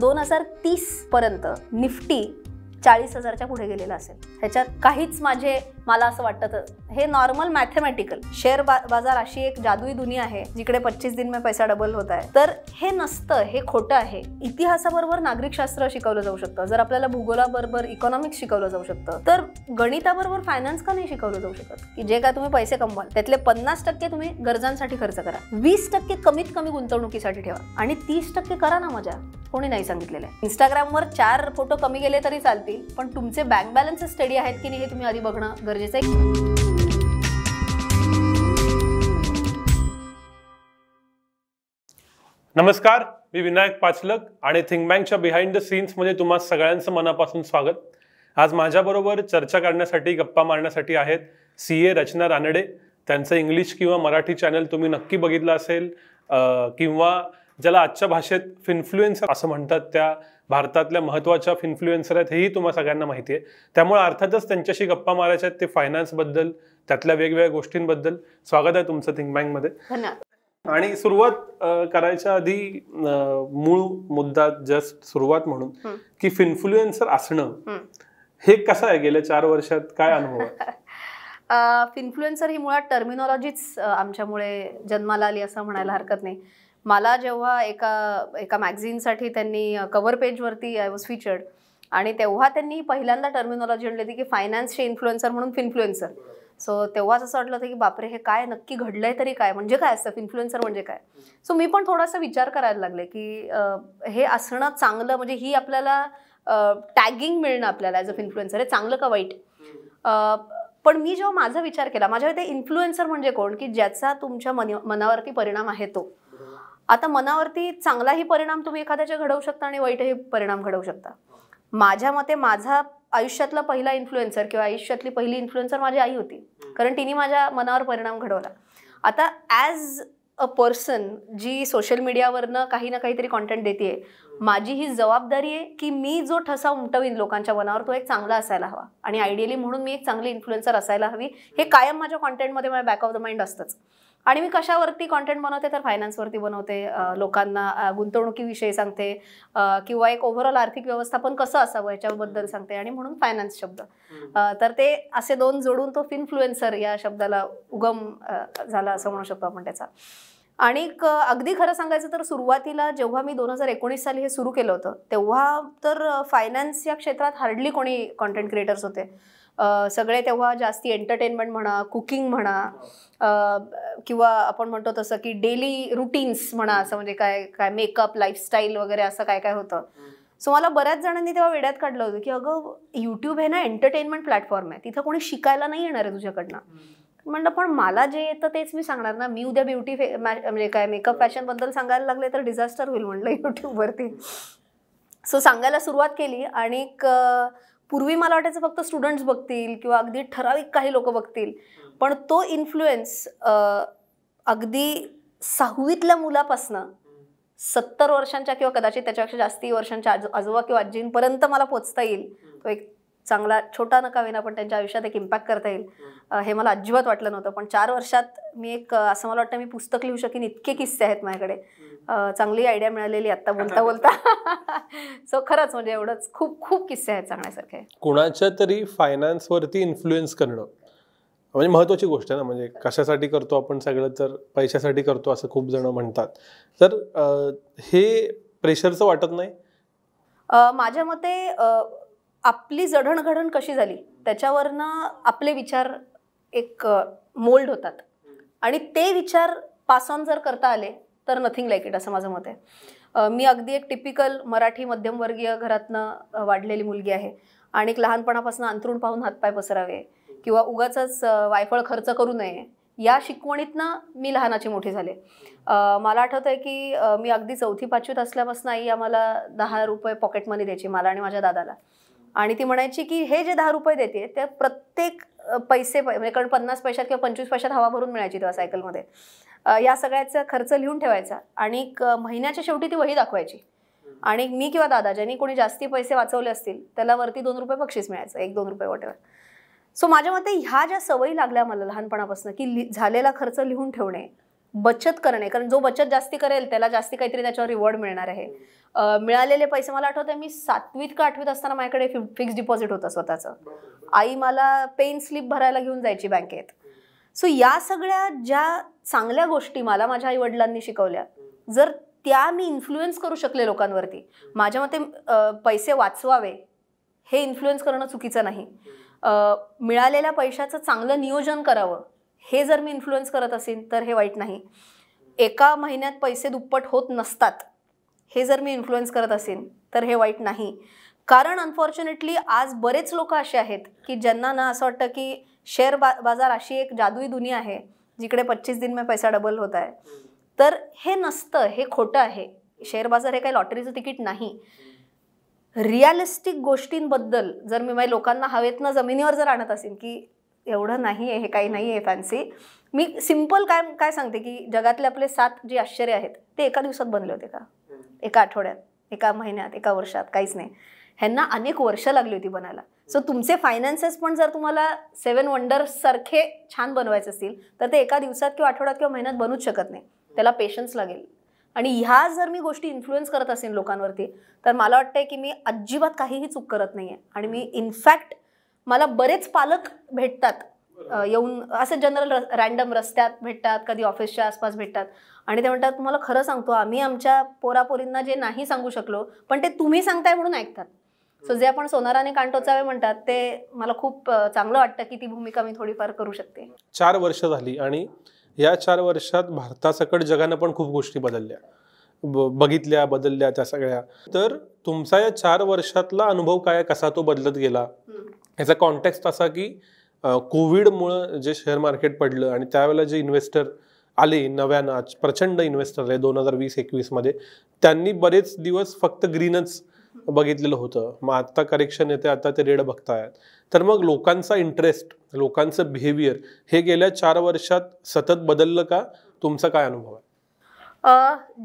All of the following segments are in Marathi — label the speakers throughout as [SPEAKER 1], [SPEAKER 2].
[SPEAKER 1] दोन हजार तीस पर्यंत निफ्टी चाळीस हजारच्या पुढे गेलेला असेल ह्याच्यात काहीच माझे मला असं वाटतं हे नॉर्मल मॅथमॅटिकल शेअर बा बाजार अशी एक जादुई दुनिया आहे जिकडे पच्चीस दिन में पैसा डबल होत आहे तर हे नसतं हे खोटं आहे इतिहासाबरोबर नागरिकशास्त्र शिकवलं जाऊ शकतं जर आपल्याला भूगोलाबरोबर इकॉनॉमिक्स शिकवलं जाऊ शकतं तर गणिताबरोबर फायनान्स का नाही शिकवलं जाऊ शकत की जे काय तुम्ही पैसे कमवाल त्यातले पन्नास टक्के तुम्ही गरजांसाठी खर्च करा वीस टक्के कमीत कमी गुंतवणुकीसाठी ठेवा आणि तीस टक्के करा ना मजा कोणी नाही सांगितलेलं आहे इंस्टाग्रामवर चार फोटो कमी गेले तरी चालतील पण तुमचे बँक बॅलन्स स्टडी आहेत की नाही हे तुम्ही आधी बघणं गरजेचं आहे
[SPEAKER 2] नमस्कार मी विनायक पाचलक आणि थिंक बँकच्या बिहाइंड द सीन्स मध्ये तुम्हाला सगळ्यांचं मनापासून स्वागत आज माझ्याबरोबर चर्चा करण्यासाठी गप्पा मारण्यासाठी आहेत सी ए रचना रानडे त्यांचं इंग्लिश किंवा मराठी चॅनल तुम्ही नक्की बघितलं असेल किंवा ज्याला आजच्या भाषेत फिन्फ्लुएन्सर असं म्हणतात त्या भारतातल्या महत्त्वाच्या फिन्फ्लुएन्सर आहेत हेही तुम्हाला सगळ्यांना माहिती आहे त्यामुळे अर्थातच त्यांच्याशी गप्पा मारायच्या ते फायनान्सबद्दल त्यातल्या वेगवेगळ्या गोष्टींबद्दल स्वागत आहे तुमचं थिंक बँकमध्ये आणि सुरुवात करायच्या आधी मूळ मुद्दा जस्ट सुरुवात म्हणून की फिन्फ्लुएन्सर असणं हे कसं आहे गेल्या चार वर्षात काय अनुभव
[SPEAKER 1] फिन्फ्लुएन्सर ही मुळात टर्मिनॉलॉजीच आमच्यामुळे जन्माला आली असं म्हणायला हरकत नाही मला जेव्हा एका एका मॅगझिनसाठी त्यांनी कवर पेजवरती आय वॉज फीचर्ड आणि तेव्हा त्यांनी पहिल्यांदा टर्मिनॉलॉजी आणली होती की फायनान्सचे इन्फ्लुएन्सर म्हणून फिन्फ्लुएन्सर सो तेव्हाच असं वाटलं होतं की बापरे हे काय नक्की घडलंय तरी काय म्हणजे काय असतं इन्फ्लुएन्सर म्हणजे काय सो मी पण थोडासा विचार करायला लागले की हे असणं चांगलं म्हणजे ही आपल्याला टॅगिंग मिळणं आपल्याला ॲज अ इन्फ्लुएन्सर हे चांगलं का वाईट पण मी जेव्हा माझा विचार केला माझ्या इथे इन्फ्लुएन्सर म्हणजे कोण की ज्याचा तुमच्या मन मनावरती परिणाम आहे तो आता मनावरती चांगलाही परिणाम तुम्ही एखाद्याचे घडवू शकता आणि वाईटही परिणाम घडवू शकता माझ्या मते माझा आयुष्यातला पहिला इन्फ्लुएन्सर किंवा आयुष्यातली पहिली इन्फ्लुएन्सर माझी आई होती कारण तिने माझ्या मनावर परिणाम घडवला आता ॲज अ पर्सन जी सोशल मीडियावरनं काही ना काहीतरी कॉन्टेंट देते माझी ही जबाबदारी आहे की मी जो ठसा उमटवीन लोकांच्या मनावर तो एक चांगला असायला हवा आणि आयडियली म्हणून मी एक चांगली इन्फ्लुएन्सर असायला हवी हे कायम माझ्या कॉन्टेंटमध्ये माझ्या बॅक ऑफ द माइंड असतंच आणि मी कशावरती कॉन्टेंट बनवते तर फायनान्सवरती बनवते लोकांना गुंतवणुकीविषयी सांगते किंवा एक ओव्हरऑल आर्थिक व्यवस्थापन कसं असावं याच्याबद्दल सांगते आणि म्हणून फायनान्स शब्द तर ते असे दोन जोडून तो फिन्फ्लुएन्सर या शब्दाला उगम झाला असं म्हणू शकतो आपण त्याचा आणि अगदी खरं सांगायचं तर सुरुवातीला जेव्हा मी दोन हजार एकोणीस साली हे सुरू केलं होतं तेव्हा तर फायनान्स या क्षेत्रात हार्डली कोणी कॉन्टेंट क्रिएटर्स होते सगळे तेव्हा जास्ती एंटरटेनमेंट म्हणा कुकिंग म्हणा किंवा आपण म्हणतो तसं की डेली रुटीन्स म्हणा असं म्हणजे काय काय मेकअप लाईफस्टाईल वगैरे असं काय काय होतं सो मला बऱ्याच जणांनी तेव्हा वेड्यात काढलं होतं की अगं यूट्यूब हे ना एंटरटेनमेंट प्लॅटफॉर्म आहे तिथं कोणी शिकायला नाही येणार आहे तुझ्याकडनं म्हणलं पण मला जे येतं तेच मी सांगणार ना मी उद्या ब्युटी फे म्हणजे काय मेकअप फॅशनबद्दल सांगायला लागले तर डिझास्टर होईल म्हणलं यूट्यूबवरती सो सांगायला सुरुवात केली आणि पूर्वी मला वाटायचं फक्त स्टुडंट्स बघतील किंवा अगदी ठराविक काही लोक बघतील पण तो इन्फ्लुएन्स अगदी सहावीतल्या मुलापासनं सत्तर वर्षांच्या किंवा कदाचित त्याच्यापेक्षा जास्ती वर्षांच्या आजो आजोबा किंवा आजींपर्यंत मला पोचता येईल तो एक चांगला छोटा नका विना पण त्यांच्या आयुष्यात एक इम्पॅक्ट करता येईल हे मला अजिबात वाटलं नव्हतं पण चार वर्षात मी एक असं मला वाटतं मी पुस्तक लिहू शकेन इतके किस्से आहेत माझ्याकडे चांगली आयडिया मिळालेली आता बोलता बोलता सो खरंच म्हणजे एवढंच खूप खूप किस्से आहेत सांगण्यासारखे
[SPEAKER 2] कोणाच्या तरी फायनान्सवरती इन्फ्लुएन्स करणं म्हणजे महत्वाची गोष्ट आहे ना म्हणजे कशासाठी करतो आपण सगळं तर पैशासाठी करतो असं खूप जण म्हणतात तर हे प्रेशरचं वाटत
[SPEAKER 1] नाही माझ्या मते आपली जडणघडण कशी झाली त्याच्यावरनं आपले विचार एक मोल्ड होतात आणि ते विचार पास ऑन जर करता आले तर नथिंग लाईक इट असं माझं मत आहे मी अगदी एक टिपिकल मराठी मध्यमवर्गीय घरातनं वाढलेली मुलगी आहे आणि एक लहानपणापासून अंतरूण पाहून हातपाय पसरावे किंवा उगाच वायफळ खर्च करू नये या शिकवणीतनं मी लहानाची मोठी झाले मला आठवत आहे की मी अगदी चौथी पाचवीत असल्यापासून आई आम्हाला दहा रुपये पॉकेट मनी द्यायची मला आणि माझ्या दादाला आणि ती म्हणायची की हे जे दहा रुपये देते ते प्रत्येक पैसे म्हणजे कारण पन्नास पैशात किंवा पंचवीस पैशात हवा भरून मिळायची तेव्हा सायकलमध्ये या सगळ्याचा खर्च लिहून ठेवायचा आणि महिन्याच्या शेवटी ती वही दाखवायची आणि मी किंवा दादा ज्यांनी कोणी जास्ती पैसे वाचवले असतील त्याला वरती दोन रुपये बक्षीस मिळायचं एक दोन रुपये वॉटेवर सो माझ्या मते ह्या ज्या सवयी लागल्या मला लहानपणापासून की झालेला खर्च लिहून ठेवणे बचत करणे कारण जो बचत जास्ती करेल त्याला जास्ती काहीतरी त्याच्यावर रिवॉर्ड मिळणार आहे मिळालेले पैसे मला आठवते मी सातवीत का आठवीत असताना माझ्याकडे फिक्स डिपॉझिट होतं स्वतःचं आई मला पेन स्लिप भरायला घेऊन जायची बँकेत सो या सगळ्या ज्या चांगल्या गोष्टी मला माझ्या आई वडिलांनी शिकवल्या जर त्या मी इन्फ्लुएन्स करू शकले लोकांवरती माझ्या मते पैसे वाचवावे हे इन्फ्लुएन्स करणं चुकीचं नाही मिळालेल्या पैशाचं चांगलं नियोजन करावं हे जर मी इन्फ्लुएन्स करत असेल तर हे वाईट नाही एका महिन्यात पैसे दुप्पट होत नसतात हे जर मी इन्फ्लुएन्स करत असेन तर हे वाईट नाही कारण अनफॉर्च्युनेटली आज बरेच लोक असे आहेत की ज्यांना ना असं वाटतं की शेअर बा बाजार अशी एक जादुई दुनिया आहे जिकडे पच्चीस दिन में पैसा डबल होत आहे तर हे नसतं हे खोटं आहे शेअर बाजार हे काही लॉटरीचं तिकीट नाही रिअलिस्टिक गोष्टींबद्दल जर मी माझ्या लोकांना हवेतनं जमिनीवर जर आणत असेल की एवढं नाही आहे हे काही नाही आहे फॅन्सी मी सिम्पल काय काय सांगते की जगातले आपले सात जे आश्चर्य आहेत ते एका दिवसात बनले होते का एका आठवड्यात एका महिन्यात एका वर्षात काहीच नाही ह्यांना अनेक वर्ष लागली होती बनायला सो तुमचे फायनान्सेस पण जर तुम्हाला सेवन वंडर्स सारखे छान बनवायचे असतील तर ते एका दिवसात किंवा आठवड्यात किंवा महिन्यात बनूच शकत नाही त्याला पेशन्स लागेल आणि ह्या जर मी गोष्टी इन्फ्लुएन्स करत असेल लोकांवरती तर मला वाटतंय की मी अजिबात काहीही चूक करत नाही आहे आणि मी इनफॅक्ट मला बरेच पालक भेटतात येऊन असे जनरल रॅन्डम रँडम रस्त्यात भेटतात कधी ऑफिसच्या आसपास भेटतात आणि ते म्हणतात तुम्हाला खरं सांगतो आम्ही आमच्या पोरापोरींना जे नाही सांगू शकलो पण ते तुम्ही सांगताय म्हणून ऐकतात सो जे आपण सोनाराने कांटोचावे म्हणतात ते मला खूप चांगलं वाटतं की ती भूमिका मी थोडीफार करू शकते
[SPEAKER 2] चार वर्ष झाली आणि या चार वर्षात भारतासकट जगानं पण खूप गोष्टी बदलल्या बघितल्या बदलल्या त्या सगळ्या तर तुमचा या चार वर्षातला अनुभव काय कसा तो बदलत गेला याचा कॉन्टेक्स्ट असा की कोविडमुळं जे शेअर मार्केट पडलं आणि त्यावेळेला जे इन्व्हेस्टर आले नव्यानं प्रचंड इन्व्हेस्टर आले दोन हजार वीस एकवीसमध्ये त्यांनी बरेच दिवस फक्त ग्रीनच बघितलेलं होतं मग आत्ता करेक्शन येते आता ते रेड बघतायत तर मग लोकांचा इंटरेस्ट लोकांचं बिहेवियर हे गेल्या चार वर्षात सतत बदललं का तुमचा काय अनुभव आहे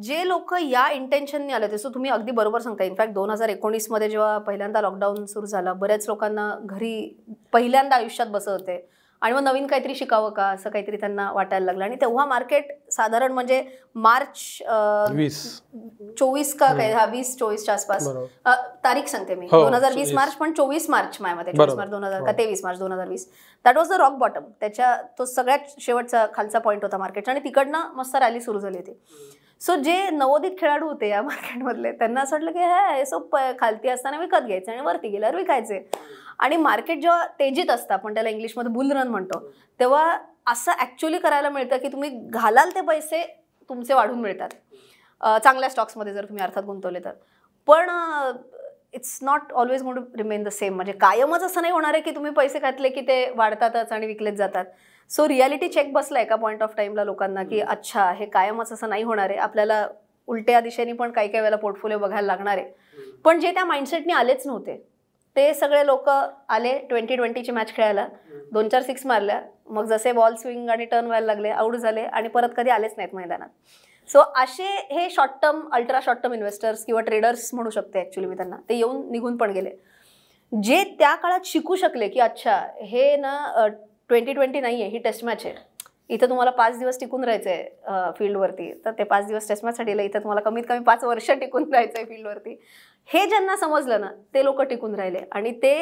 [SPEAKER 1] जे लोक या इंटेन्शनने आले ते तुम्ही अगदी बरोबर सांगता इनफॅक्ट दोन हजार एकोणीसमध्ये जेव्हा पहिल्यांदा लॉकडाऊन सुरू झाला बऱ्याच लोकांना घरी पहिल्यांदा आयुष्यात बसत होते आणि मग नवीन काहीतरी शिकावं का असं काहीतरी त्यांना वाटायला लागलं आणि तेव्हा मार्केट साधारण म्हणजे मार्च चोवीस का काय हा वीस चोवीसच्या आसपास तारीख सांगते मी हो, दोन हजार वीस मार्च पण चोवीस मार्च मायमध्ये चोवीस मार्च दोन हजार हो. का तेवीस मार्च दोन हजार वीस that was the rock bottom त्याच्या तो सगळ्यात शेवटचा खालचा पॉईंट होता मार्केटचा आणि तिकडनं मस्त रॅली सुरू झाली होती सो जे नवोदित खेळाडू होते या मार्केटमधले त्यांना असं वाटलं की हे सो खालती असताना विकत घ्यायचे आणि वरती गेल्यावर विकायचे आणि मार्केट जेव्हा तेजीत असतं आपण त्याला इंग्लिशमध्ये बुल रन म्हणतो तेव्हा असं ॲक्च्युली करायला मिळतं की तुम्ही घालाल ते पैसे तुमचे वाढून मिळतात चांगल्या स्टॉक्समध्ये जर तुम्ही अर्थात गुंतवले तर पण it's not always to remain the same म्हणजे कायमच असं नाही होणार आहे की तुम्ही पैसे घातले की ते वाढतातच आणि विकलेच जातात सो रियालिटी चेक बसला एका पॉईंट ऑफ टाईमला लोकांना की अच्छा हे कायमच असं नाही होणार आहे आपल्याला उलट्या दिशेने पण काही काही वेळेला पोर्टफोलिओ बघायला लागणार आहे पण जे त्या माइंडसेटने आलेच नव्हते ते सगळे लोक आले ट्वेंटी ट्वेंटीची मॅच खेळायला दोन चार सिक्स मारल्या मग जसे बॉल स्विंग आणि टर्न व्हायला लागले आऊट झाले आणि परत कधी आलेच नाहीत मैदानात सो असे हे short term ultra short term investors किंवा ट्रेडर्स म्हणू शकते ॲक्च्युली मी त्यांना ते येऊन निघून पण गेले जे त्या काळात शिकू शकले की अच्छा हे ना ट्वेंटी ट्वेंटी नाही आहे ही टेस्ट मॅच आहे इथं तुम्हाला पाच दिवस टिकून राहायचं आहे फील्डवरती तर ते पाच दिवस टेस्ट मॅचसाठी इथं तुम्हाला कमीत कमी पाच वर्ष टिकून राहायचं आहे फील्डवरती हे ज्यांना समजलं ना ते लोक टिकून राहिले आणि ते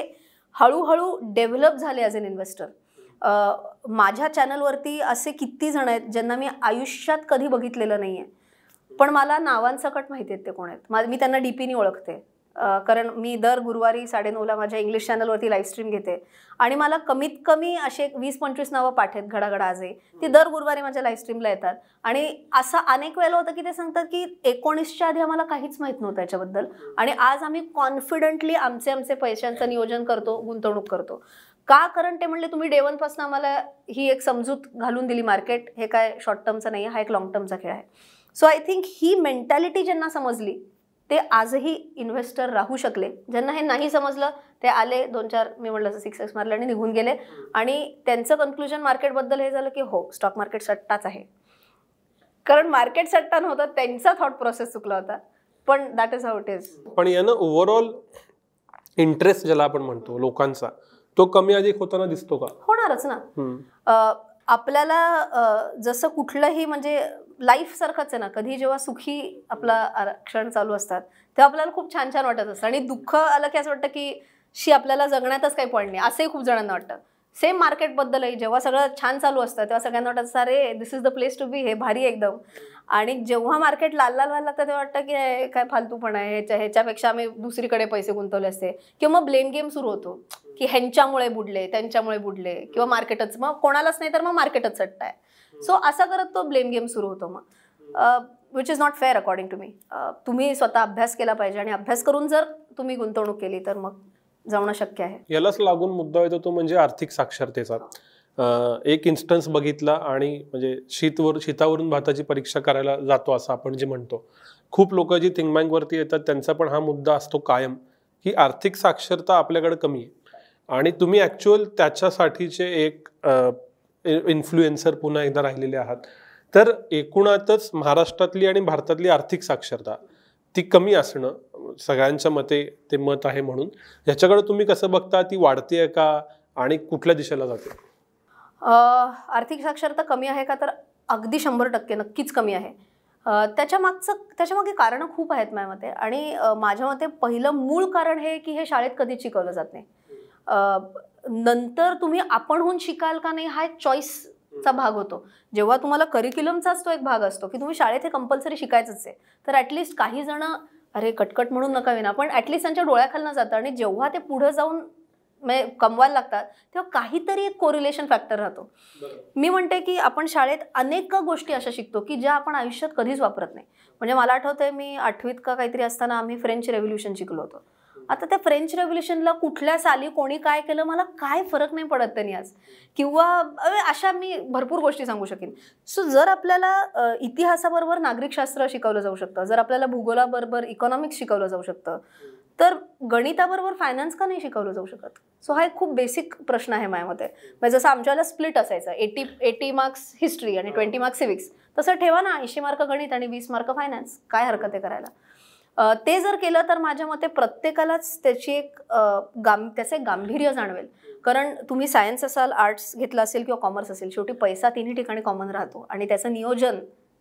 [SPEAKER 1] हळूहळू डेव्हलप झाले ॲज एन इन्व्हेस्टर माझ्या चॅनलवरती असे किती जण आहेत ज्यांना मी आयुष्यात कधी बघितलेलं नाही आहे पण मला नावांसकट माहिती आहेत ते कोण आहेत मी त्यांना डीपीनी ओळखते कारण मी दर गुरुवारी साडेनऊला माझ्या इंग्लिश चॅनलवरती लाईव्ह स्ट्रीम घेते आणि मला कमीत कमी असे वीस पंचवीस नावं पाठेत घडाघडा आजे ती दर गुरुवारी माझ्या लाईव्ह स्ट्रीमला येतात आणि असं अनेक वेळेला होतं की ते सांगतात की एकोणीसच्या आधी आम्हाला काहीच माहीत नव्हतं याच्याबद्दल आणि आज आम्ही कॉन्फिडंटली आमचे आमचे पैशांचं नियोजन करतो गुंतवणूक करतो का कारण ते म्हणले तुम्ही डेवनपासून आम्हाला ही एक समजूत घालून दिली मार्केट हे काय शॉर्ट टर्मचं नाही हा एक लाँग टर्मचा खेळ आहे सो आय थिंक ही मेंटॅलिटी ज्यांना समजली ते आजही इन्व्हेस्टर राहू शकले ज्यांना हे नाही समजलं ते आले दोन चार मी म्हटलं असं सिक्स एक्स मारलं आणि निघून गेले आणि त्यांचं कन्क्लुजन मार्केटबद्दल हे झालं की हो स्टॉक मार्केट सट्टाच आहे कारण मार्केट सट्टा नव्हता त्यांचा थॉट प्रोसेस चुकला होता पण that is how it is
[SPEAKER 2] पण यानं ओव्हरऑल इंटरेस्ट ज्याला आपण म्हणतो लोकांचा तो कमी अधिक होताना दिसतो का होणारच ना
[SPEAKER 1] आपल्याला जसं कुठलंही म्हणजे लाईफ सारखंच आहे ना कधी जेव्हा सुखी आपला आरक्षण चालू असतात तेव्हा आपल्याला खूप छान छान वाटत असतं आणि दुःख आलं की असं वाटतं की शी आपल्याला जगण्यातच काही पॉईंट नाही असंही खूप जणांना वाटतं सेम मार्केटबद्दलही जेव्हा सगळं छान चालू असतं तेव्हा सगळ्यांना वाटत असतं अरे this is the place to be हे भारी एकदम आणि जेव्हा मार्केट लाल लाल व्हायला लागतं तेव्हा वाटतं की काय काय पण आहे ह्याच्या ह्याच्यापेक्षा आम्ही दुसरीकडे पैसे गुंतवले असते किंवा मग ब्लेम गेम सुरू होतो की ह्यांच्यामुळे बुडले त्यांच्यामुळे बुडले किंवा मार्केटच मग कोणालाच नाही तर मग मार्केटच चट्टाय सो असा करत तो ब्लेम गेम सुरू होतो मग which is not fair according to me तुम्ही स्वतः अभ्यास केला पाहिजे आणि अभ्यास करून जर तुम्ही गुंतवणूक केली तर मग जाणं शक्य आहे
[SPEAKER 2] यालाच लागून मुद्दा येतो तो म्हणजे आर्थिक साक्षरतेचा एक इन्स्टन्स बघितला आणि म्हणजे शीतवर शीतावरून भाताची परीक्षा करायला जातो असं आपण जे म्हणतो खूप लोक जी थिंगबँकवरती येतात त्यांचा पण हा मुद्दा असतो कायम की आर्थिक साक्षरता आपल्याकडे कमी आहे आणि तुम्ही ॲक्च्युअल त्याच्यासाठीचे एक इन्फ्लुएन्सर पुन्हा एकदा राहिलेले आहात तर एकूणातच महाराष्ट्रातली आणि भारतातली आर्थिक साक्षरता ती कमी असणं सगळ्यांच्या मते ते मत आहे म्हणून ह्याच्याकडे तुम्ही कसं बघता ती वाढते आहे का आणि कुठल्या दिशेला जाते
[SPEAKER 1] आर्थिक साक्षरता कमी आहे का तर अगदी शंभर टक्के नक्कीच कमी आहे त्याच्या मागचं त्याच्यामागे कारणं खूप आहेत माझ्या मते आणि माझ्या मते पहिलं मूळ कारण हे की हे शाळेत कधीच शिकवलं जात नाही नंतर तुम्ही आपणहून शिकाल का नाही हा एक चॉईसचा भाग होतो जेव्हा तुम्हाला करिक्युलमचाच तो एक भाग असतो की तुम्ही शाळेत हे कंपल्सरी शिकायचंच आहे तर ॲटलिस्ट काही जण अरे कटकट म्हणून नका विना पण ॲटलिस्ट त्यांच्या डोळ्याखालनं जातं आणि जेव्हा ते पुढं जाऊन कमवायला लागतात तेव्हा काहीतरी एक कोरिलेशन फॅक्टर राहतो मी म्हणते की आपण शाळेत अनेक गोष्टी अशा शिकतो की ज्या आपण आयुष्यात कधीच वापरत नाही म्हणजे मला आठवतंय मी आठवीत का काहीतरी असताना आम्ही फ्रेंच रेव्होल्युशन शिकलो होतो आता त्या फ्रेंच रेव्होल्युशनला कुठल्या साली कोणी काय केलं मला काय फरक नाही पडत त्यांनी आज किंवा अशा मी भरपूर गोष्टी सांगू शकेन सो जर आपल्याला इतिहासाबरोबर नागरिकशास्त्र शिकवलं जाऊ शकतं जर आपल्याला भूगोलाबरोबर इकॉनॉमिक्स शिकवलं जाऊ शकतं तर गणिताबरोबर फायनान्स का नाही शिकवलं जाऊ शकत सो हा एक खूप बेसिक प्रश्न आहे माझ्या मते म्हणजे जसं आमच्याला स्प्लिट असायचं एटी एटी मार्क्स हिस्ट्री आणि ट्वेंटी मार्क्स सिविक्स तसं ठेवा ना ऐंशी मार्क गणित आणि वीस मार्क फायनान्स काय हरकत आहे करायला ते जर केलं तर माझ्या मते प्रत्येकालाच त्याची एक गाम एक गांभीर्य जाणवेल कारण तुम्ही सायन्स असाल आर्ट्स घेतला असेल किंवा कॉमर्स असेल शेवटी पैसा तिन्ही ठिकाणी कॉमन राहतो आणि त्याचं नियोजन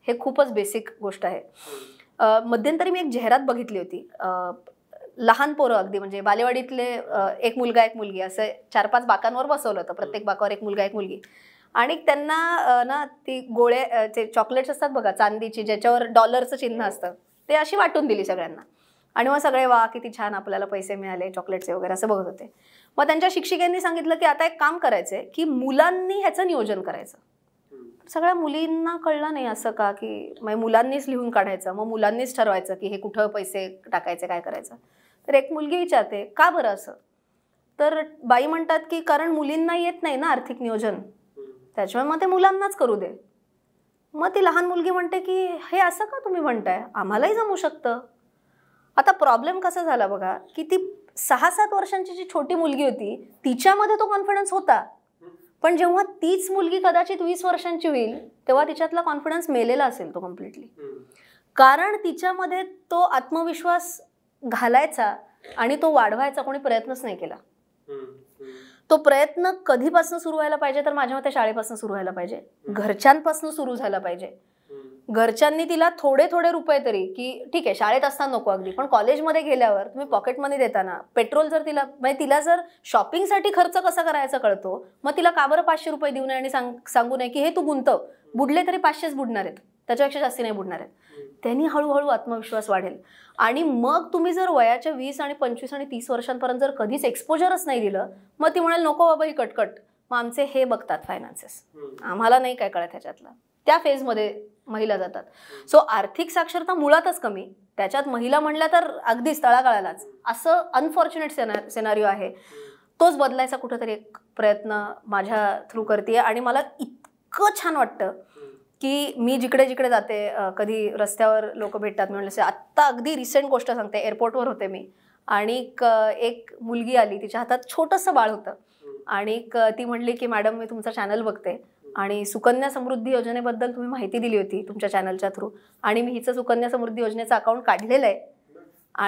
[SPEAKER 1] हे खूपच बेसिक गोष्ट आहे मध्यंतरी मी एक जाहिरात बघितली होती लहान पोरं अगदी म्हणजे बालेवाडीतले एक मुलगा एक मुलगी असं चार पाच बाकांवर बसवलं होतं प्रत्येक बाकावर एक मुलगा एक मुलगी आणि त्यांना ना ती गोळे ते चॉकलेट्स असतात बघा चांदीची ज्याच्यावर डॉलरचं चिन्ह असतं ते अशी वाटून दिली सगळ्यांना आणि मग सगळे वा किती छान आपल्याला पैसे मिळाले चॉकलेटचे वगैरे असं बघत होते मग त्यांच्या शिक्षिकेंनी सांगितलं की आता एक काम करायचंय की मुलांनी ह्याचं नियोजन करायचं सगळ्या मुलींना कळलं नाही असं का की मग मुलांनीच लिहून काढायचं मग मुलांनीच ठरवायचं की हे कुठं पैसे टाकायचे काय करायचं तर एक मुलगी विचारते का बरं असं तर बाई म्हणतात की कारण मुलींना येत नाही ना आर्थिक नियोजन त्याच्यामुळे मग ते मुलांनाच करू दे मग ती लहान मुलगी म्हणते की हे असं का तुम्ही म्हणताय आम्हालाही जमू शकतं आता प्रॉब्लेम कसा झाला बघा की ती सहा सात वर्षांची जी छोटी मुलगी होती तिच्यामध्ये तो कॉन्फिडन्स होता पण जेव्हा तीच मुलगी कदाचित वीस वर्षांची होईल तेव्हा तिच्यातला कॉन्फिडन्स मेलेला असेल तो कम्प्लिटली कारण तिच्यामध्ये तो आत्मविश्वास घालायचा आणि तो वाढवायचा कोणी प्रयत्नच नाही केला तो प्रयत्न कधीपासून सुरू व्हायला पाहिजे तर माझ्या मते शाळेपासून सुरू व्हायला पाहिजे घरच्यांपासून सुरू झाला पाहिजे घरच्यांनी तिला थोडे थोडे रुपये तरी की ठीक आहे शाळेत असताना नको अगदी पण कॉलेजमध्ये गेल्यावर तुम्ही पॉकेट मनी देताना पेट्रोल जर तिला म्हणजे तिला जर शॉपिंगसाठी खर्च कसा करायचा कळतो मग तिला का बरं पाचशे रुपये देऊ नये आणि सांगू नये की हे तू गुंतव बुडले तरी पाचशेच बुडणार आहेत त्याच्यापेक्षा जास्ती नाही बुडणार आहेत त्यांनी हळूहळू आत्मविश्वास वाढेल आणि मग तुम्ही जर वयाच्या वीस आणि पंचवीस आणि तीस वर्षांपर्यंत जर कधीच एक्सपोजरच नाही दिलं मग ती म्हणाल नको बाबा ही कटकट मग आमचे हे बघतात फायनान्सेस आम्हाला नाही काय कळत त्याच्यातलं त्या फेजमध्ये महिला जातात सो आर्थिक साक्षरता मुळातच कमी त्याच्यात महिला म्हणल्या तर अगदीच तळागाळालाच असं अनफॉर्च्युनेट सेना सेनारिओ आहे तोच बदलायचा कुठंतरी एक प्रयत्न माझ्या थ्रू करते आणि मला इतकं छान वाटतं की मी जिकडे जिकडे जाते कधी रस्त्यावर लोक भेटतात म्हणजे आत्ता अगदी रिसेंट गोष्ट सांगते एअरपोर्टवर होते मी आणि एक मुलगी आली तिच्या हातात छोटंसं बाळ होतं आणि ती म्हणली की मॅडम मी तुमचं चॅनल बघते आणि सुकन्या समृद्धी योजनेबद्दल तुम्ही माहिती दिली होती तुमच्या चॅनलच्या थ्रू आणि मी हिचं सुकन्या समृद्धी योजनेचं अकाउंट काढलेलं आहे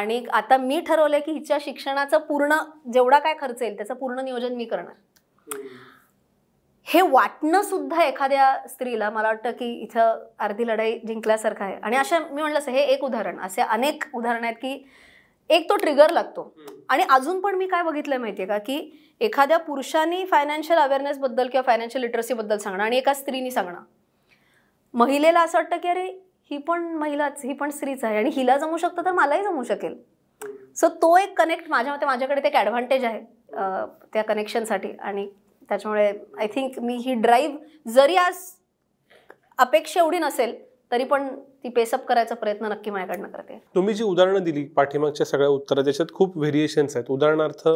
[SPEAKER 1] आणि आता मी ठरवलं की हिच्या शिक्षणाचं पूर्ण जेवढा काय खर्च येईल त्याचं पूर्ण नियोजन मी करणार हे वाटणं सुद्धा एखाद्या स्त्रीला मला वाटतं की इथं अर्धी लढाई जिंकल्यासारखं आहे आणि अशा मी म्हणलं हे एक उदाहरण असे अनेक उदाहरणं आहेत की एक तो ट्रिगर लागतो आणि अजून पण मी काय बघितलं माहितीये का की एखाद्या पुरुषांनी फायनान्शियल अवेअरनेस बद्दल किंवा फायनान्शियल लिटरसी बद्दल सांगणं आणि एका स्त्रीने सांगणं महिलेला असं वाटतं की अरे ही पण महिलाच ही पण स्त्रीच आहे आणि हिला जमू शकतं तर मलाही जमू शकेल सो तो एक कनेक्ट माझ्या मते माझ्याकडे ते एक ॲडव्हान्टेज आहे त्या कनेक्शनसाठी आणि त्याच्यामुळे आय थिंक मी ही ड्राईव्ह जरी आज अपेक्षा एवढी नसेल तरी पण ती पेसअप करायचा प्रयत्न नक्की माझ्याकडनं करते
[SPEAKER 2] तुम्ही जी उदाहरणं दिली पाठीमागच्या सगळ्या उत्तर त्याच्यात खूप व्हेरिएशन्स आहेत उदाहरणार्थ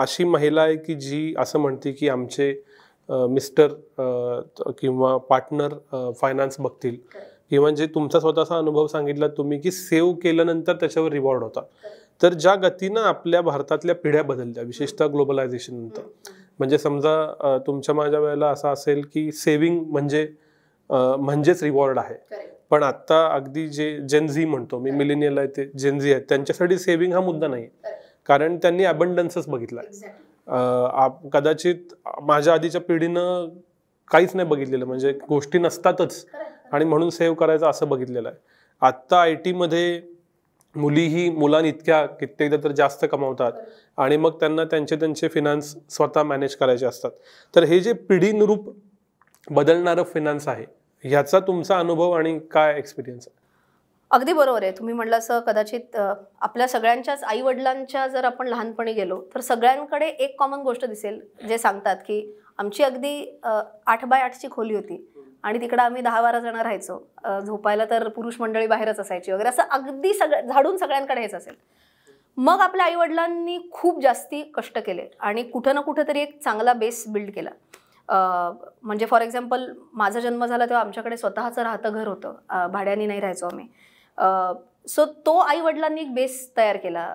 [SPEAKER 2] अशी महिला आहे की जी असं म्हणते की आमचे मिस्टर किंवा पार्टनर फायनान्स बघतील किंवा जे तुमचा स्वतःचा अनुभव सांगितला तुम्ही की सेव्ह केल्यानंतर त्याच्यावर रिवॉर्ड होता तर ज्या गतीनं आपल्या भारतातल्या पिढ्या बदलल्या विशेषतः ग्लोबलायझेशन नंतर म्हणजे समजा तुमच्या माझ्या वेळेला असं असेल की सेव्हिंग म्हणजे म्हणजेच रिवॉर्ड आहे पण आता अगदी जे जेनझी म्हणतो मी मिलिनियल आहे ते जेनझी आहेत त्यांच्यासाठी सेव्हिंग हा मुद्दा नाही कारण त्यांनी अबंडन्सच बघितला आहे कदाचित माझ्या आधीच्या पिढीनं काहीच नाही बघितलेलं म्हणजे गोष्टी नसतातच आणि म्हणून सेव्ह करायचं असं बघितलेलं आहे आत्ता आय टीमध्ये मुलीही इतक्या कित्येकदा तर जास्त कमावतात आणि मग त्यांना त्यांचे त्यांचे फिनान्स स्वतः मॅनेज करायचे असतात तर हे जे पिढीनुरूप बदलणारं फिनान्स आहे ह्याचा तुमचा अनुभव आणि काय एक्सपिरियन्स आहे
[SPEAKER 1] अगदी बरोबर आहे तुम्ही म्हटलं असं कदाचित आपल्या सगळ्यांच्याच आई वडिलांच्या जर आपण लहानपणी गेलो तर सगळ्यांकडे एक कॉमन गोष्ट दिसेल जे सांगतात की आमची अगदी आठ बाय आठची खोली होती आणि तिकडं आम्ही दहा बारा जण राहायचो झोपायला तर पुरुष मंडळी बाहेरच असायची वगैरे असं अगदी सगळं झाडून सगळ्यांकडे हेच असेल मग आपल्या आईवडिलांनी खूप जास्ती कष्ट केले आणि कुठं ना कुठं तरी एक चांगला बेस बिल्ड केला म्हणजे फॉर एक्झाम्पल माझा जन्म झाला तेव्हा आमच्याकडे स्वतःचं राहतं घर होतं भाड्याने नाही राहायचो आम्ही सो तो आईवडिलांनी एक बेस तयार केला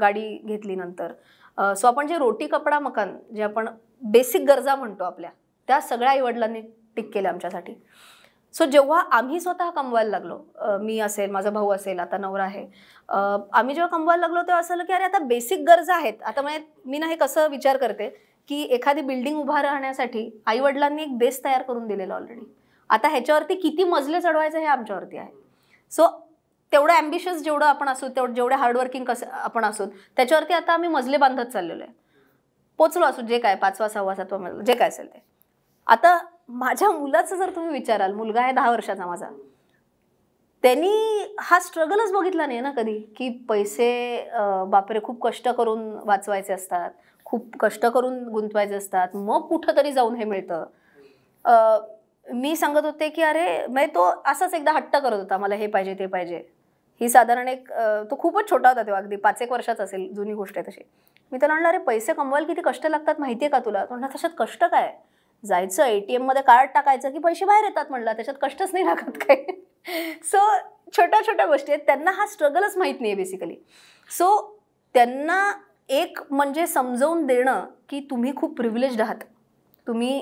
[SPEAKER 1] गाडी घेतली नंतर सो आपण जे रोटी कपडा मकान जे आपण बेसिक गरजा म्हणतो आपल्या त्या सगळ्या आईवडिलांनी टिक केलं आमच्यासाठी सो जेव्हा आम्ही स्वतः कमवायला लागलो मी असेल माझा भाऊ असेल आता नवरा आहे आम्ही जेव्हा कमवायला लागलो तेव्हा असं की अरे आता बेसिक गरजा आहेत आता म्हणजे मी ना हे कसं विचार करते की एखादी बिल्डिंग उभा राहण्यासाठी आईवडिलांनी एक बेस तयार करून दिलेला ऑलरेडी आता ह्याच्यावरती किती मजले चढवायचे हे आमच्यावरती आहे सो तेवढं ॲम्बिशियस जेवढं आपण असू तेवढं जेवढे हार्डवर्किंग कसं आपण असू त्याच्यावरती आता आम्ही मजले बांधत चाललेलो आहे पोचलो असू जे काय पाचवा सहावा सातवा मजला जे काय असेल ते आता माझ्या मुलाचं जर तुम्ही विचाराल मुलगा आहे दहा वर्षाचा माझा त्यांनी हा स्ट्रगलच बघितला नाही ना कधी की पैसे बापरे खूप कष्ट करून वाचवायचे असतात खूप कष्ट करून गुंतवायचे असतात मग कुठं तरी जाऊन हे मिळतं मी सांगत होते की अरे म्हणजे तो असाच एकदा हट्ट करत होता मला हे पाहिजे ते पाहिजे ही साधारण एक तो खूपच छोटा होता तेव्हा अगदी पाच एक वर्षाचा असेल जुनी गोष्ट आहे तशी मी त्याला म्हणलं अरे पैसे कमवायला किती कष्ट लागतात माहिती आहे का तुला म्हणलं तशात कष्ट काय जायचं एटीएम मध्ये कार्ड टाकायचं की पैसे बाहेर येतात म्हणलं त्याच्यात कष्टच नाही लागत काय सो छोट्या छोट्या गोष्टी आहेत त्यांना हा स्ट्रगलच माहीत नाही आहे बेसिकली सो त्यांना एक म्हणजे समजवून देणं की तुम्ही खूप प्रिव्हिलेज्ड आहात तुम्ही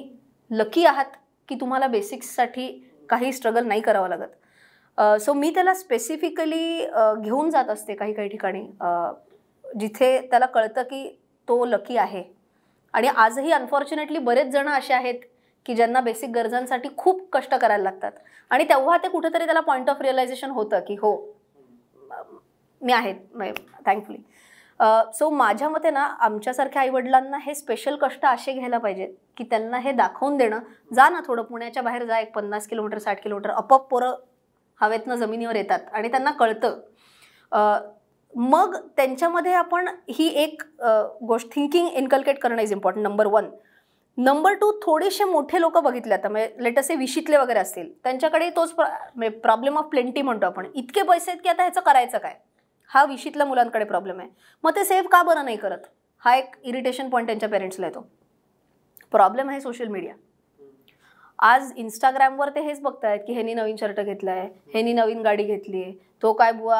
[SPEAKER 1] लकी आहात की तुम्हाला बेसिक्ससाठी काही स्ट्रगल नाही करावं लागत सो मी त्याला स्पेसिफिकली घेऊन जात असते काही काही ठिकाणी जिथे त्याला कळतं की तो लकी आहे आणि आजही अनफॉर्च्युनेटली बरेच जण असे आहेत की ज्यांना बेसिक गरजांसाठी खूप कष्ट करायला लागतात आणि तेव्हा ते कुठेतरी त्याला पॉईंट ऑफ रिअलायझेशन होतं की हो मी आहे थँकफुली सो माझ्या मते ना आमच्यासारख्या आईवडिलांना हे स्पेशल कष्ट असे घ्यायला पाहिजेत की त्यांना हे दाखवून देणं जा ना थोडं पुण्याच्या बाहेर जा एक पन्नास किलोमीटर साठ किलोमीटर अपप पोरं हवेतनं जमिनीवर येतात आणि त्यांना कळतं मग त्यांच्यामध्ये आपण ही एक गोष्ट थिंकिंग इन्कल्केट करणं is important number one number two थोडेसे मोठे लोक बघितले आता म्हणजे लेटसे विशीतले वगैरे असतील त्यांच्याकडे तोच प्रॉब्लेम ऑफ प्लेंटी म्हणतो आपण इतके पैसे आहेत की आता ह्याचं करायचं काय हा विशीतल्या मुलांकडे प्रॉब्लेम आहे मग ते सेव्ह का बरं नाही करत हा एक इरिटेशन पॉईंट त्यांच्या पेरेंट्सला येतो प्रॉब्लेम आहे सोशल मीडिया आज इंस्टाग्रामवर ते हेच बघतायत की ह्यानी नवीन शर्ट घेतला आहे ह्यानी नवीन गाडी घेतली आहे तो काय बुवा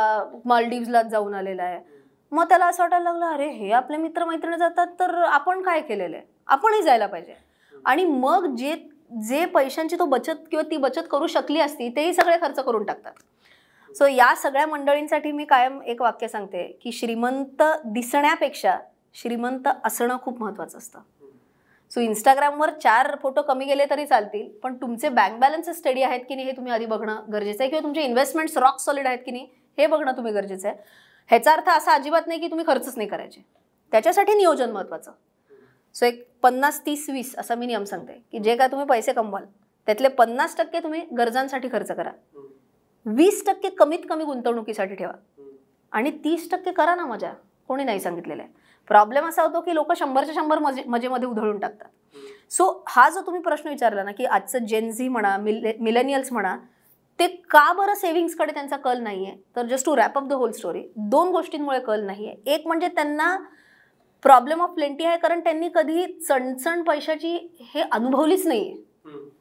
[SPEAKER 1] मालदीवलाच जाऊन आलेला आहे मग त्याला असं वाटायला लागलं अरे हे आपले मित्र मैत्रिणी जातात तर आपण काय केलेलं आहे आपणही जायला पाहिजे आणि मग जे जे पैशांची तो बचत किंवा ती बचत करू शकली असती तेही सगळे खर्च करून टाकतात सो या सगळ्या मंडळींसाठी मी कायम एक वाक्य सांगते की श्रीमंत दिसण्यापेक्षा श्रीमंत असणं खूप महत्त्वाचं असतं सो इंस्टाग्रामवर चार फोटो कमी गेले तरी चालतील पण तुमचे बँक बॅलन्सेस स्टडी आहेत की नाही हे तुम्ही आधी बघणं गरजेचं आहे किंवा तुमचे इन्व्हेस्टमेंट रॉक सॉलिड आहेत की नाही हे बघणं तुम्ही गरजेचं आहे ह्याचा अर्थ असा अजिबात नाही की तुम्ही खर्चच नाही करायचे त्याच्यासाठी नियोजन महत्त्वाचं सो एक पन्नास तीस वीस असा मी नियम सांगते की जे काय तुम्ही पैसे कमवाल त्यातले पन्नास टक्के तुम्ही गरजांसाठी खर्च करा वीस टक्के कमीत कमी गुंतवणुकीसाठी ठेवा आणि तीस टक्के करा ना मजा कोणी नाही सांगितलेलं आहे प्रॉब्लेम असा होतो की लोक शंभरच्या शंभर मजे मजेमध्ये उधळून टाकतात सो हा जो तुम्ही प्रश्न विचारला ना की आजचं जेनझी म्हणा मिले मिलेनियल्स म्हणा ते का बरं सेव्हिंग्सकडे त्यांचा कल नाही आहे तर just to wrap up the whole story दोन गोष्टींमुळे कल नाही आहे एक म्हणजे त्यांना प्रॉब्लेम ऑफ प्लेंटी आहे कारण त्यांनी कधी चणचण पैशाची हे अनुभवलीच नाही आहे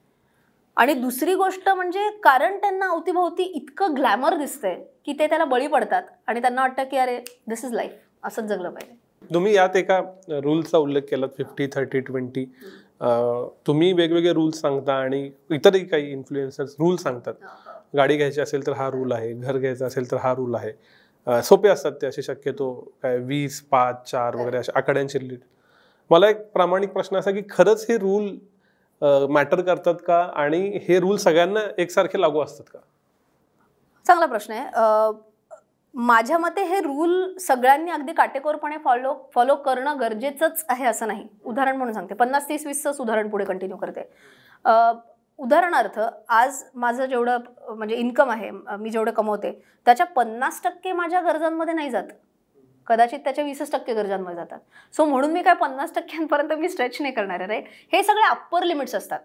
[SPEAKER 1] आणि दुसरी गोष्ट म्हणजे कारण त्यांना अवतीभोवती इतकं ग्लॅमर दिसतंय की ते त्याला बळी पडतात आणि त्यांना वाटतं की अरे दिस इज लाईफ असंच जगलं पाहिजे
[SPEAKER 2] तुम्ही यात एका रूलचा उल्लेख केला फिफ्टी थर्टी ट्वेंटी तुम्ही वेगवेगळे रूल्स सांगता आणि इतरही काही इन्फ्लुएन्सर्स रूल सांगतात गाडी घ्यायची असेल तर हा रूल आहे घर घ्यायचा असेल तर हा रूल आहे सोपे असतात ते असे शक्यतो काय वीस पाच चार वगैरे अशा आकड्यांशी रिलेटेड मला एक प्रामाणिक प्रश्न असा की खरंच हे रूल मॅटर करतात का आणि हे रूल सगळ्यांना एकसारखे लागू असतात का
[SPEAKER 1] चांगला प्रश्न आहे माझ्या मते हे रूल सगळ्यांनी अगदी काटेकोरपणे फॉलो फॉलो करणं गरजेचंच आहे असं नाही उदाहरण म्हणून सांगते पन्नास तीस वीसचंच उदाहरण पुढे कंटिन्यू करते उदाहरणार्थ आज माझं जेवढं म्हणजे इन्कम आहे मी जेवढं कमवते त्याच्या पन्नास टक्के माझ्या गरजांमध्ये नाही जात कदाचित त्याच्या वीसच टक्के गरजांमध्ये जातात सो म्हणून मी काय पन्नास टक्क्यांपर्यंत मी स्ट्रेच नाही करणार आहे हे सगळे अप्पर लिमिट्स असतात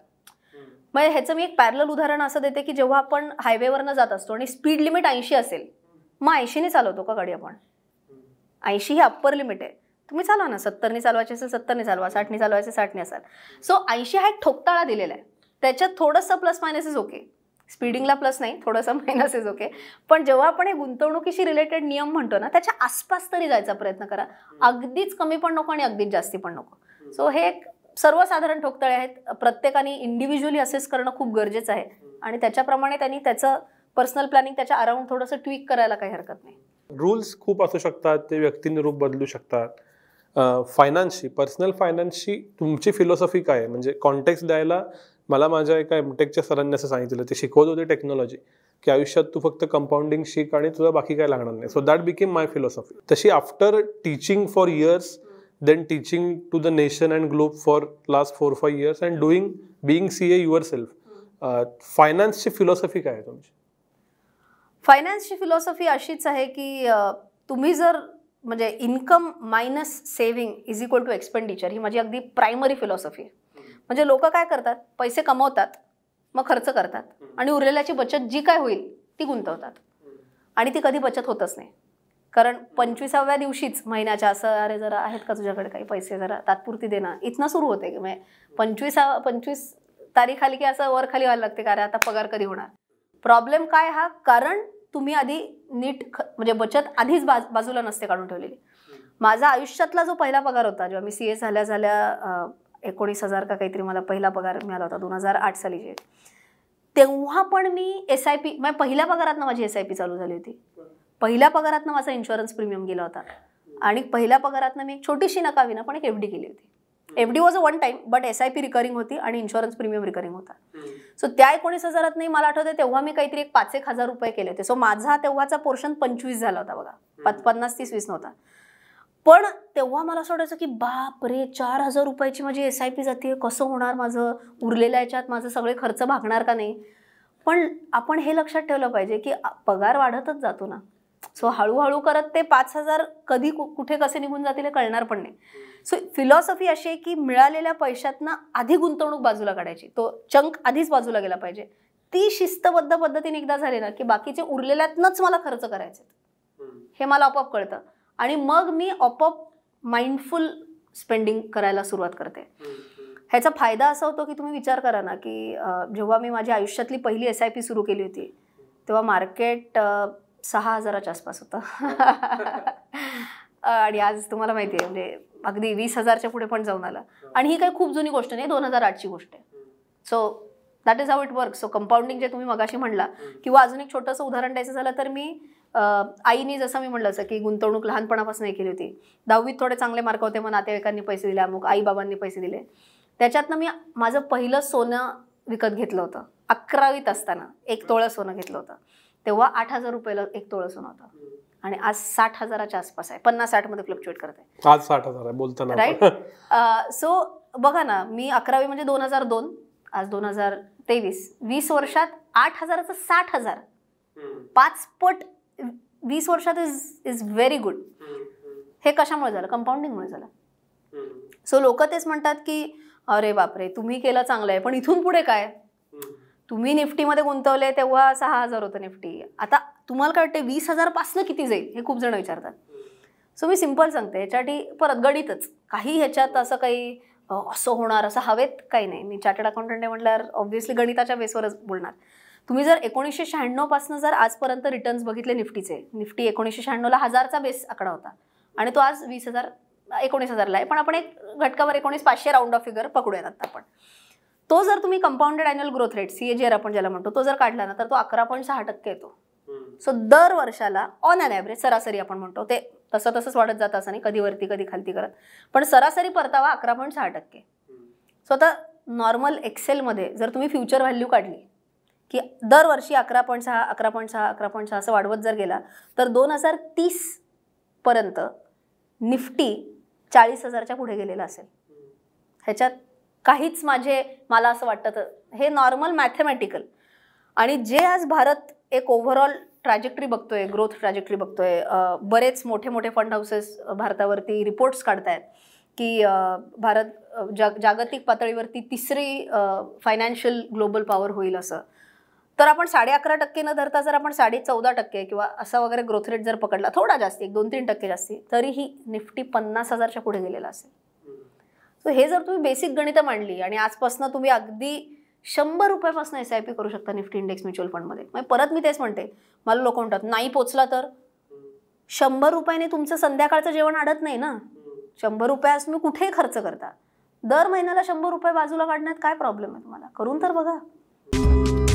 [SPEAKER 1] मग ह्याचं मी एक पॅरल उदाहरण असं देते की जेव्हा आपण हायवेवरनं जात असतो आणि स्पीड लिमिट ऐंशी असेल मग ऐंशीने चालवतो का गाडी आपण ऐंशी ही अप्पर लिमिट आहे तुम्ही चालवा ना सत्तरने चालवायचे असेल सत्तरने चालवा साठने चालवायचे साठने असाल सो ऐंशी हा एक ठोकताळा दिलेला आहे त्याच्यात थोडंसं प्लस मायनसेस ओके स्पीडिंगला प्लस नाही थोडंसं मायनसेस ओके पण जेव्हा आपण हे गुंतवणुकीशी रिलेटेड नियम म्हणतो ना त्याच्या आसपास तरी जायचा प्रयत्न करा अगदीच कमी पण नको आणि अगदीच जास्ती पण नको सो हे एक सर्वसाधारण ठोकताळे आहेत प्रत्येकाने इंडिव्हिज्युअली असेस करणं खूप गरजेचं आहे आणि त्याच्याप्रमाणे त्यांनी त्याचं पर्सनल प्लॅनिंग त्याच्या अराउंड थोडंसं ट्विक करायला काही हरकत नाही
[SPEAKER 2] रूल्स खूप असू शकतात ते रूप बदलू शकतात फायनान्सशी पर्सनल फायनान्सशी तुमची फिलॉसॉफी काय आहे म्हणजे कॉन्टॅक्ट द्यायला मला माझ्या एका एमटेकच्या सरांनी असं सांगितलं ते शिकवत होते टेक्नॉलॉजी की आयुष्यात तू फक्त कंपाऊंडिंग शिक आणि तुला बाकी काय लागणार नाही so that became my philosophy तशी after teaching for years then teaching to the nation and globe for last four five years and doing being C A your self फायनान्सची फिलॉसॉफी काय आहे तुमची
[SPEAKER 1] फायनान्सची फिलॉसॉफी अशीच आहे की तुम्ही जर म्हणजे income minus saving is equal to expenditure ही माझी अगदी प्रायमरी फिलॉसॉफी आहे म्हणजे लोक काय करतात पैसे कमवतात मग खर्च करतात आणि उरलेल्याची बचत जी काय होईल ती गुंतवतात आणि ती कधी बचत होतच नाही कारण पंचवीसाव्या दिवशीच महिन्याच्या असं अरे जरा आहेत का तुझ्याकडे काही पैसे जरा तात्पुरती देणं इथनं सुरू होते की म्हणजे पंचवीसा पंचवीस तारीख आली की असं वर खाली व्हायला लागते का अरे आता पगार कधी होणार प्रॉब्लेम काय हा कारण तुम्ही आधी नीट म्हणजे बचत आधीच बाज बाजूला नसते काढून ठेवलेली माझा आयुष्यातला जो पहिला पगार होता जेव्हा मी सी ए झाल्या झाल्या एकोणीस हजार का काहीतरी मला पहिला पगार मिळाला होता दोन हजार आठ साली तेव्हा पण मी एस आय पी माझ्या पहिल्या पगारातनं माझी एस आय पी चालू झाली होती पहिल्या पगारातनं माझा इन्शुरन्स प्रीमियम गेला होता आणि पहिल्या पगारातनं मी एक छोटीशी नकावी ना पण एक एफ डी केली होती FD was a one time but S I P recurring होती आणि इन्शुरन्स प्रीमियम रिकरिंग होता सो त्या एकोणीस हजारात नाही मला आठवते तेव्हा मी काहीतरी एक पाच एक हजार रुपये केले होते सो माझा तेव्हाचा पोर्शन पंचवीस झाला होता बघा पन्नास तीस वीस नव्हता पण तेव्हा मला असं वाटायचं की बाप रे चार हजार रुपयाची माझी एस आय पी जाते कसं होणार माझं उरलेल्या याच्यात माझं सगळे खर्च भागणार का नाही पण आपण हे लक्षात ठेवलं पाहिजे की पगार वाढतच जातो ना सो हळूहळू करत ते पाच हजार कधी कुठे कसे निघून जातील हे कळणार पण नाही सो फिलॉसॉफी अशी आहे की मिळालेल्या पैशातनं आधी गुंतवणूक बाजूला काढायची तो चंक आधीच बाजूला गेला पाहिजे ती शिस्तबद्ध पद्धतीने एकदा झाली ना की बाकीचे उरलेल्यातनंच मला खर्च करायचे हे मला आपोआप कळतं आणि मग मी आपोआप माइंडफुल स्पेंडिंग करायला सुरुवात करते ह्याचा फायदा असा होतो की तुम्ही विचार करा ना की जेव्हा मी माझ्या आयुष्यातली पहिली एस आय पी सुरू केली होती तेव्हा मार्केट सहा हजाराच्या आसपास होतं आणि आज तुम्हाला माहिती आहे म्हणजे अगदी वीस हजारच्या पुढे पण जाऊन आलं हो. आणि ही काही खूप जुनी गोष्ट नाही दोन हजार आठची गोष्ट आहे so that is how it work so compounding जे तुम्ही मगाशी म्हणला किंवा अजून एक छोटंसं उदाहरण द्यायचं झालं तर मी आईने जसं मी म्हटलं असं की गुंतवणूक लहानपणापासून केली होती दहावीत थोडे चांगले मार्क होते मग नातेवाईकांनी पैसे दिले अमुक आई बाबांनी पैसे दिले त्याच्यातनं मी माझं पहिलं सोनं विकत घेतलं होतं अकरावीत असताना एक तोळं सोनं घेतलं होतं तेव्हा आठ हजार रुपयाला एक तोळं सोनं होतं आणि आज साठ हजाराच्या आसपास आहे पन्नास साठ मध्ये फ्लक्च्युएट करत
[SPEAKER 2] आहे आज साठ हजार बोलताना राईट
[SPEAKER 1] सो बघा ना मी अकरावी म्हणजे दोन हजार दोन आज दोन हजार तेवीस वीस वर्षात आठ हजाराचं साठ हजार पाच पट वीस वर्षात इज इज व्हेरी गुड हे कशामुळे झालं कंपाऊंडिंगमुळे झालं सो लोक तेच म्हणतात की अरे बापरे तुम्ही केलं चांगलं आहे पण इथून पुढे काय तुम्ही निफ्टीमध्ये गुंतवले तेव्हा सहा हजार होतं निफ्टी आता तुम्हाला काय वाटते वीस हजारपासनं किती जाईल हे खूप जण विचारतात सो मी सिम्पल सांगते याच्यासाठी परत गणितच काही ह्याच्यात असं काही असं होणार असं हवेत काही नाही मी चार्टर्ड अकाउंटंट म्हटल्यावर ऑब्व्हियसली गणिताच्या बेसवरच बोलणार तुम्ही जर एकोणीसशे शहाण्णवपासून जर आजपर्यंत रिटर्न्स बघितले निफ्टीचे निफ्टी एकोणीसशे शहाण्णवला हजारचा बेस आकडा होता आणि तो आज वीस हजार एकोणीस हजारला आहे पण आपण एक घटकावर एकोणीस पाचशे राऊंड ऑफ फिगर पकडूयात आता आपण तो जर तुम्ही compounded annual growth rate CAGR आपण ज्याला म्हणतो तो जर काढला ना तर तो अकरा पॉईंट सहा टक्के येतो सो दर वर्षाला ऑन अन ॲव्हरेज सरासरी आपण म्हणतो ते तसं तसंच वाढत जात असं नाही कधी वरती कधी खालती करत पण सरासरी परतावा अकरा पॉईंट सहा टक्के सो आता नॉर्मल एक्सेलमध्ये जर तुम्ही फ्युचर व्हॅल्यू काढली की दरवर्षी अकरा पॉईंट सहा अकरा पॉईंट सहा अकरा पॉईंट सहा असं वाढवत जर गेला तर दोन हजार तीसपर्यंत निफ्टी चाळीस हजारच्या पुढे गेलेला असेल ह्याच्यात काहीच माझे मला असं वाटतं हे नॉर्मल मॅथमॅटिकल आणि जे आज भारत एक ओव्हरऑल ट्रॅजेक्टरी बघतोय ग्रोथ ट्रॅजेक्टरी बघतोय बरेच मोठे मोठे फंड हाऊसेस भारतावरती रिपोर्ट्स काढतायत की भारत जाग जागतिक पातळीवरती तिसरी फायनान्शियल ग्लोबल पॉवर होईल असं तर आपण साडे अकरा टक्के न धरता जर आपण साडे चौदा टक्के किंवा असा वगैरे ग्रोथ रेट जर पकडला थोडा जास्ती एक दोन तीन टक्के जास्ती तरीही निफ्टी पन्नास हजारच्या पुढे गेलेला असेल तर हे जर तुम्ही बेसिक गणित मांडली आणि आजपासून तुम्ही अगदी शंभर रुपयापासून एस आय पी करू शकता निफ्टी इंडेक्स म्युच्युअल फंडमध्ये मग परत मी तेच म्हणते मला लोक म्हणतात नाही पोचला तर शंभर रुपयाने तुमचं संध्याकाळचं जेवण अडत नाही ना शंभर रुपयास तुम्ही कुठेही खर्च करता दर महिन्याला शंभर रुपये बाजूला काढण्यात काय प्रॉब्लेम आहे तुम्हाला करून तर बघा